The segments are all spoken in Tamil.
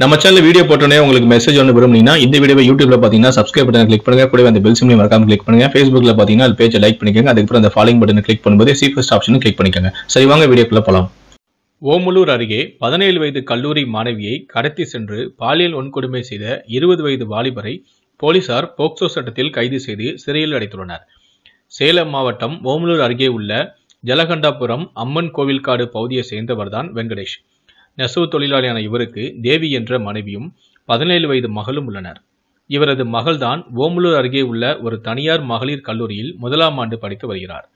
நம்ம சேனல் வீடியோ போட்டோன்னே உங்களுக்கு மெசேஜ் ஒன்று விரும்புனீங்கன்னா இந்த வீடியோ யூடியூப்ல பார்த்தீங்கன்னா சப்ஸ்கிரைப் பட்டன் கிளிக் பண்ணுங்க கூட அந்த பெல் சிம்லையும் மறக்காம கிளிக் பண்ணுங்க ஃபேஸ்புக்ல பார்த்தீங்கன்னா அது பேஜை லைக் பண்ணிக்கோங்க அதுக்கப்புறம் அந்த ஃபாலோ பட்டன் கிளிக் பண்ணும்போது சீஃபஸ்ட் ஆப்ஷன் கிளிக் பண்ணிக்கோங்க சரி வாங்க வீடியோக்குள்ள போகலாம் ஓமலூர் அருகே பதினேழு வயது கல்லூரி மாணவியை கடத்தி சென்று பாலியல் வன்கொடுமை செய்த இருபது வயது வாலிபரை போலீசார் போக்சோ சட்டத்தில் கைது செய்து சிறையில் அடைத்துள்ளனர் சேலம் மாவட்டம் ஓமலூர் அருகே உள்ள ஜலகண்டாபுரம் அம்மன் கோவில்காடு பகுதியை சேர்ந்தவர்தான் வெங்கடேஷ் நெசவு தொழிலாளியான இவருக்கு தேவி என்ற மனைவியும் பதினேழு வயது மகளும் உள்ளனர் இவரது மகள்தான் ஓமலூர் அருகே உள்ள ஒரு தனியார் மகளிர் கல்லூரியில் முதலாம் ஆண்டு படித்து வருகிறார்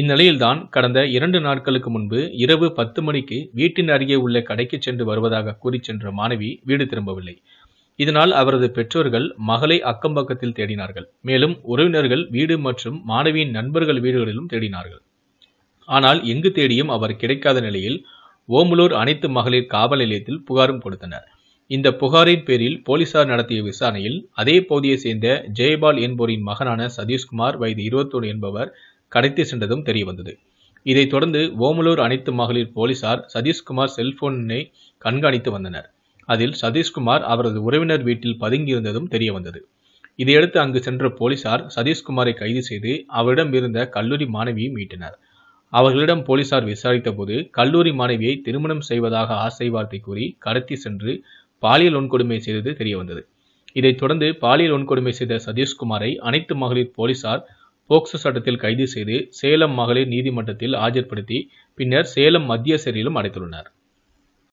இந்நிலையில்தான் கடந்த இரண்டு நாட்களுக்கு முன்பு இரவு பத்து மணிக்கு வீட்டின் அருகே உள்ள கடைக்கு சென்று வருவதாக கூறி சென்ற மாணவி வீடு திரும்பவில்லை இதனால் அவரது பெற்றோர்கள் மகளை அக்கம்பக்கத்தில் தேடினார்கள் மேலும் உறவினர்கள் வீடு மற்றும் மாணவியின் நண்பர்கள் வீடுகளிலும் தேடினார்கள் ஆனால் எங்கு தேடியும் அவர் கிடைக்காத நிலையில் ஓமலூர் அனைத்து மகளிர் காவல் நிலையத்தில் புகாரும் கொடுத்தனர் இந்த புகாரின் பேரில் போலீசார் நடத்திய விசாரணையில் அதே பகுதியைச் சேர்ந்த ஜெயபால் என்போரின் மகனான சதீஷ்குமார் வயது இருபத்தோடு என்பவர் கடத்தி சென்றதும் தெரியவந்தது இதைத் தொடர்ந்து ஓமலூர் அனைத்து மகளிர் போலீசார் சதீஷ்குமார் செல்போனை கண்காணித்து வந்தனர் அதில் சதீஷ்குமார் அவரது உறவினர் வீட்டில் பதுங்கியிருந்ததும் தெரியவந்தது இதையடுத்து அங்கு சென்ற போலீசார் சதீஷ்குமாரை கைது செய்து அவரிடம் இருந்த கல்லூரி மாணவியை மீட்டனர் அவர்களிடம் போலீசார் விசாரித்தபோது கல்லூரி மாணவியை திருமணம் செய்வதாக ஆசை வார்த்தை கூறி கடத்தி சென்று பாலியல் உன்கொடுமை செய்தது தெரியவந்தது இதைத் தொடர்ந்து பாலியல் உன்கொடுமை செய்த சதீஷ்குமாரை அனைத்து மகளிர் போலீசார் போக்சோ சட்டத்தில் கைது செய்து சேலம் மகளிர் நீதிமன்றத்தில் ஆஜர்படுத்தி பின்னர் சேலம் மத்திய சிறையிலும் அடைத்துள்ளனர்